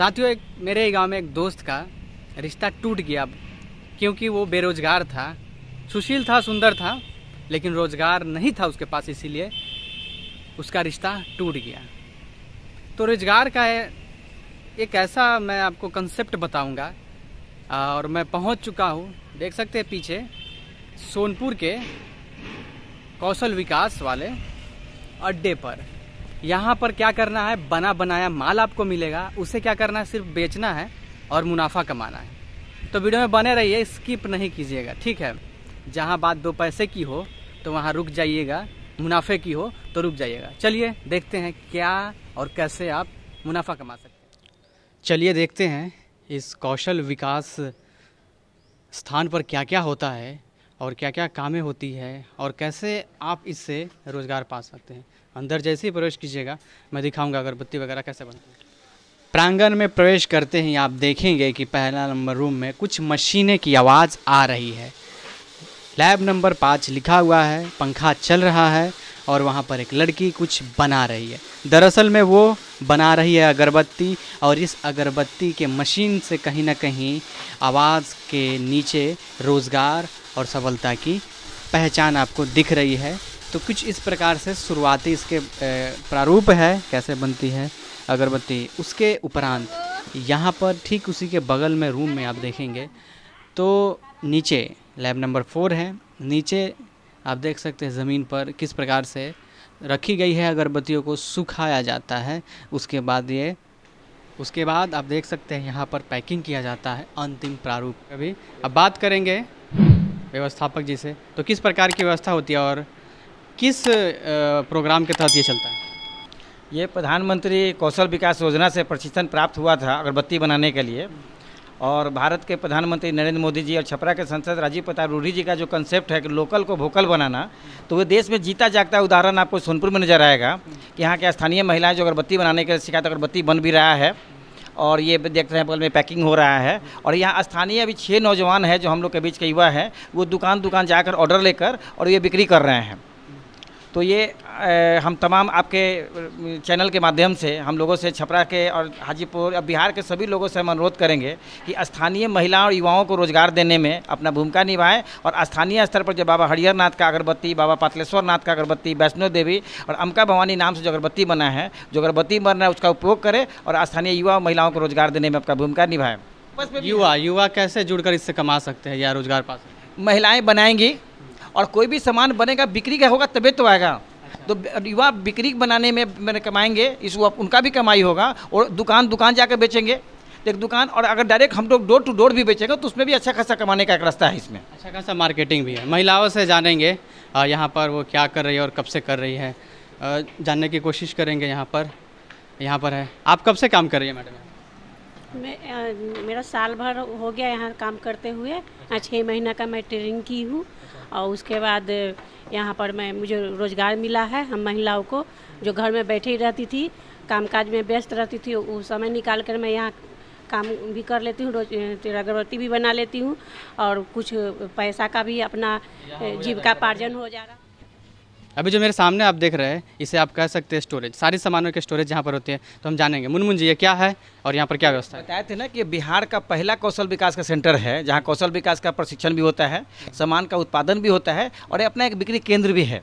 साथियों एक मेरे ही गांव में एक दोस्त का रिश्ता टूट गया क्योंकि वो बेरोजगार था सुशील था सुंदर था लेकिन रोजगार नहीं था उसके पास इसीलिए उसका रिश्ता टूट गया तो रोजगार का एक ऐसा मैं आपको कंसेप्ट बताऊंगा और मैं पहुंच चुका हूं देख सकते हैं पीछे सोनपुर के कौशल विकास वाले अड्डे पर यहाँ पर क्या करना है बना बनाया माल आपको मिलेगा उसे क्या करना है सिर्फ बेचना है और मुनाफा कमाना है तो वीडियो में बने रहिए स्किप नहीं कीजिएगा ठीक है जहाँ बात दो पैसे की हो तो वहाँ रुक जाइएगा मुनाफे की हो तो रुक जाइएगा चलिए देखते हैं क्या और कैसे आप मुनाफा कमा सकते हैं चलिए देखते हैं इस कौशल विकास स्थान पर क्या क्या होता है और क्या क्या कामें होती है और कैसे आप इससे रोज़गार पा सकते हैं अंदर जैसे ही प्रवेश कीजिएगा मैं दिखाऊंगा अगरबत्ती वगैरह कैसे बनती है प्रांगण में प्रवेश करते ही आप देखेंगे कि पहला नंबर रूम में कुछ मशीनें की आवाज़ आ रही है लैब नंबर पाँच लिखा हुआ है पंखा चल रहा है और वहाँ पर एक लड़की कुछ बना रही है दरअसल में वो बना रही है अगरबत्ती और इस अगरबत्ती के मशीन से कहीं ना कहीं आवाज़ के नीचे रोज़गार और सफलता की पहचान आपको दिख रही है तो कुछ इस प्रकार से शुरुआती इसके प्रारूप है कैसे बनती है अगरबत्ती उसके उपरांत यहाँ पर ठीक उसी के बगल में रूम में आप देखेंगे तो नीचे लैब नंबर फोर है नीचे आप देख सकते हैं ज़मीन पर किस प्रकार से रखी गई है अगरबत्तियों को सुखाया जाता है उसके बाद ये उसके बाद आप देख सकते हैं यहाँ पर पैकिंग किया जाता है अंतिम प्रारूप अभी अब बात करेंगे व्यवस्थापक जी से तो किस प्रकार की व्यवस्था होती है और किस प्रोग्राम के तहत ये चलता है ये प्रधानमंत्री कौशल विकास योजना से प्रशिक्षण प्राप्त हुआ था अगरबत्ती बनाने के लिए और भारत के प्रधानमंत्री नरेंद्र मोदी जी और छपरा के सांसद राजीव प्रताप रूढ़ी जी का जो कंसेप्ट है कि लोकल को भोकल बनाना तो वो देश में जीता जागता उदाहरण आपको सोनपुर में नजर आएगा कि यहाँ के स्थानीय महिलाएं जो अगरबत्ती बनाने के लिए सिखाते अगरबत्ती बन भी रहा है और ये देख रहे हैं बगल में पैकिंग हो रहा है और यहाँ स्थानीय अभी छः नौजवान हैं जो हम लोग के बीच के युवा हैं वो दुकान दुकान जाकर ऑर्डर लेकर और ये बिक्री कर रहे हैं तो ये आ, हम तमाम आपके चैनल के माध्यम से हम लोगों से छपरा के और हाजीपुर और बिहार के सभी लोगों से हम अनुरोध करेंगे कि स्थानीय महिलाओं और युवाओं को रोजगार देने में अपना भूमिका निभाएं और स्थानीय स्तर पर जो बाबा हरिहर नाथ का अगरबत्ती बाबा पातलेश्वर नाथ का अगरबत्ती वैष्णो देवी और अमका भवानी नाम से जो अगरबत्ती बना है जो अगरबत्ती बन रहा है उसका उपयोग करें और स्थानीय युवा और महिलाओं को रोजगार देने में अपना भूमिका निभाएं युवा युवा कैसे जुड़कर इससे कमा सकते हैं या रोजगार पा सकते हैं महिलाएँ बनाएंगी और कोई भी सामान बनेगा बिक्री का होगा तभी तो आएगा तो युवा बिक्री बनाने में मैंने कमाएंगे इस उनका भी कमाई होगा और दुकान दुकान जाकर बेचेंगे एक दुकान और अगर डायरेक्ट हम लोग डोर टू डोर भी बेचेंगे तो उसमें भी अच्छा खासा कमाने का एक रास्ता है इसमें अच्छा खासा मार्केटिंग भी है महिलाओं से जानेंगे यहाँ पर वो क्या कर रही है और कब से कर रही है जानने की कोशिश करेंगे यहाँ पर यहाँ पर है आप कब से काम कर रही है मैडम मैं मेरा साल भर हो गया यहाँ काम करते हुए छः महीना का मैं ट्रेनिंग की हूँ और उसके बाद यहाँ पर मैं मुझे रोज़गार मिला है हम महिलाओं को जो घर में बैठी रहती थी कामकाज में व्यस्त रहती थी वो समय निकाल कर मैं यहाँ काम भी कर लेती हूँ अगरबत्ती भी बना लेती हूँ और कुछ पैसा का भी अपना जीविका पार्जन हो जा रहा अभी जो मेरे सामने आप देख रहे हैं इसे आप कह सकते हैं स्टोरेज सारे सामानों के स्टोरेज यहाँ पर होते हैं तो हम जानेंगे मुनमुन जी ये क्या है और यहाँ पर क्या व्यवस्था है बताए थे ना कि बिहार का पहला कौशल विकास का सेंटर है जहाँ कौशल विकास का प्रशिक्षण भी होता है सामान का उत्पादन भी होता है और अपना एक बिक्री केंद्र भी है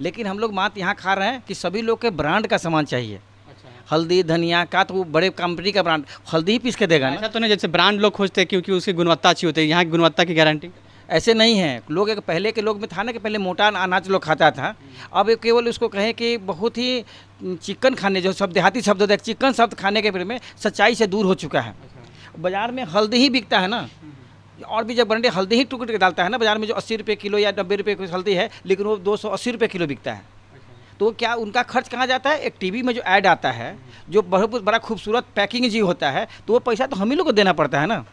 लेकिन हम लोग मात यहाँ खा रहे हैं कि सभी लोग के ब्रांड का सामान चाहिए अच्छा। हल्दी धनिया का तो वो बड़े कंपनी का ब्रांड हल्दी ही पीस के देगा ना तो नहीं जैसे ब्रांड लोग खोजते हैं क्योंकि उसकी गुणवत्ता अच्छी होती है यहाँ की गुणवत्ता की गारंटी ऐसे नहीं है लोग एक पहले के लोग में था ना कि पहले मोटा अनाज लोग खाता था अब केवल उसको कहें कि बहुत ही चिकन खाने जो शब्द देहाती शब्द होता है चिकन शब्द खाने के बारे में सच्चाई से दूर हो चुका है अच्छा। बाज़ार में हल्दी ही बिकता है ना हम्म, हम्म। और भी जब बंडे हल्दी ही टुकड़ के डालता है ना बाज़ार में जो अस्सी रुपये किलो या नब्बे रुपये की हल्दी है लेकिन वो दो सौ अस्सी रुपये किलो बिकता है अच्छा। तो क्या उनका खर्च कहाँ जाता है एक टीवी में जो ऐड आता है जो बहुत बड़ा खूबसूरत पैकिंग जी होता है तो वो पैसा तो हम ही लोग को देना पड़ता है ना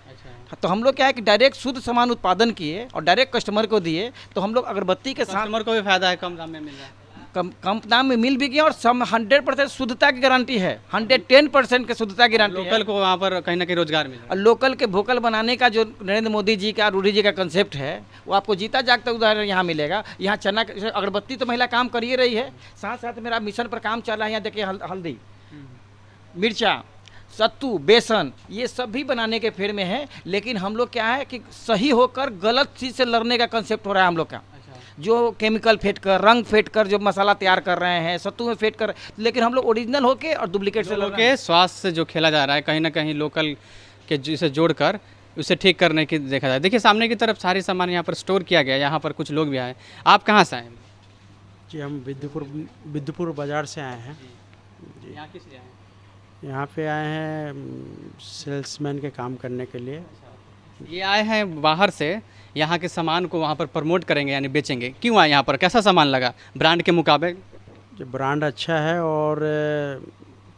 तो हम लोग क्या है कि डायरेक्ट शुद्ध सामान उत्पादन किए और डायरेक्ट कस्टमर को दिए तो हम लोग अगरबत्ती के साथ कस्टमर को भी फायदा है कम दाम में मिल कम कम दाम में मिल भी गया और सम हंड्रेड परसेंट शुद्धता की गारंटी है हंड्रेड टेन परसेंट की शुद्धता की गारंटी लोकल को वहाँ पर कहीं ना कहीं रोजगार मिले और लोकल के भोकल बनाने का जो नरेंद्र मोदी जी का रूढ़ी जी का कंसेप्ट है वो आपको जीता जागता उदाहरण यहाँ मिलेगा यहाँ चना अगरबत्ती तो महिला काम कर ही रही है साथ साथ मेरा मिशन पर काम चल रहा है यहाँ देखिए हल्दी हम्म। मिर्चा सत्तू बेसन ये सब भी बनाने के फेर में है लेकिन हम लोग क्या है कि सही होकर गलत चीज़ से लड़ने का कंसेप्ट हो रहा है हम लोग का अच्छा। जो केमिकल फेंट कर रंग फेंट कर जो मसाला तैयार कर रहे हैं सत्तू में फेंट कर लेकिन हम लोग ओरिजिनल होके और डुप्लीकेट से लड़के स्वास्थ्य से जो खेला जा रहा है कहीं ना कहीं लोकल के जिसे जोड़कर उसे ठीक करने की देखा जाए देखिए सामने की तरफ सारे सामान यहाँ पर स्टोर किया गया यहाँ पर कुछ लोग भी आए आप कहाँ से आए जी हम बिदपुर बिद्दुपुर बाज़ार से आए हैं जी यहाँ किस आए हैं यहाँ पे आए हैं सेल्समैन के काम करने के लिए अच्छा। ये आए हैं बाहर से यहाँ के सामान को वहाँ पर प्रमोट करेंगे यानी बेचेंगे क्यों आए यहाँ पर कैसा सामान लगा ब्रांड के मुकाबले जो ब्रांड अच्छा है और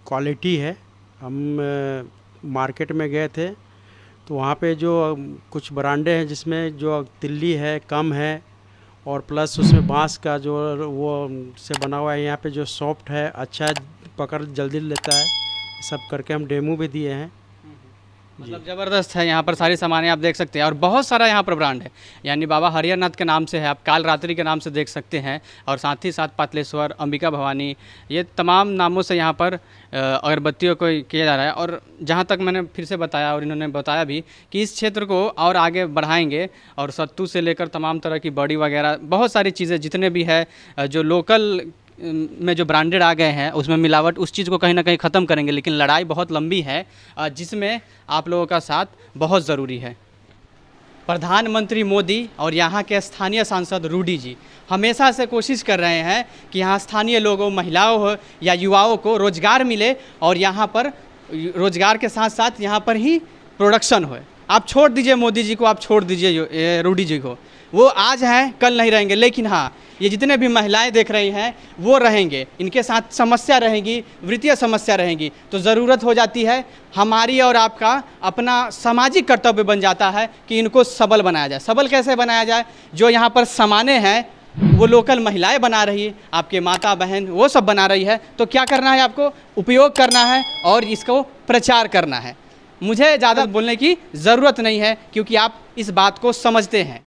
क्वालिटी है हम मार्केट में गए थे तो वहाँ पे जो कुछ ब्रांडे हैं जिसमें जो तिल्ली है कम है और प्लस उसमें बांस का जो वो से बना हुआ है यहाँ पे जो सॉफ्ट है अच्छा है पकड़ जल्दी लेता है सब करके हम डेमो भी दिए हैं हम्म। मतलब ज़बरदस्त है यहाँ पर सारी सामानें आप देख सकते हैं और बहुत सारा यहाँ पर ब्रांड है यानी बाबा हरिहरनाथ के नाम से है आप काल रात्रि के नाम से देख सकते हैं और साथ ही साथ पातलेश्वर अंबिका भवानी ये तमाम नामों से यहाँ पर अगरबत्तियों को किया जा रहा है और जहाँ तक मैंने फिर से बताया और इन्होंने बताया भी कि इस क्षेत्र को और आगे बढ़ाएंगे और सत्तू से लेकर तमाम तरह की बॉडी वगैरह बहुत सारी चीज़ें जितने भी है जो लोकल में जो ब्रांडेड आ गए हैं उसमें मिलावट उस चीज़ को कहीं ना कहीं ख़त्म करेंगे लेकिन लड़ाई बहुत लंबी है जिसमें आप लोगों का साथ बहुत ज़रूरी है प्रधानमंत्री मोदी और यहाँ के स्थानीय सांसद रूडी जी हमेशा से कोशिश कर रहे हैं कि यहाँ स्थानीय लोगों महिलाओं हो या युवाओं को रोज़गार मिले और यहाँ पर रोज़गार के साथ साथ यहाँ पर ही प्रोडक्शन हो आप छोड़ दीजिए मोदी जी को आप छोड़ दीजिए रूडी जी को वो आज हैं कल नहीं रहेंगे लेकिन हाँ ये जितने भी महिलाएं देख रही हैं वो रहेंगे इनके साथ समस्या रहेगी वित्तीय समस्या रहेगी तो ज़रूरत हो जाती है हमारी और आपका अपना सामाजिक कर्तव्य बन जाता है कि इनको सबल बनाया जाए सबल कैसे बनाया जाए जो यहाँ पर समाने हैं वो लोकल महिलाएं बना रही है आपके माता बहन वो सब बना रही है तो क्या करना है आपको उपयोग करना है और इसको प्रचार करना है मुझे ज़्यादा बोलने की ज़रूरत नहीं है क्योंकि आप इस बात को समझते हैं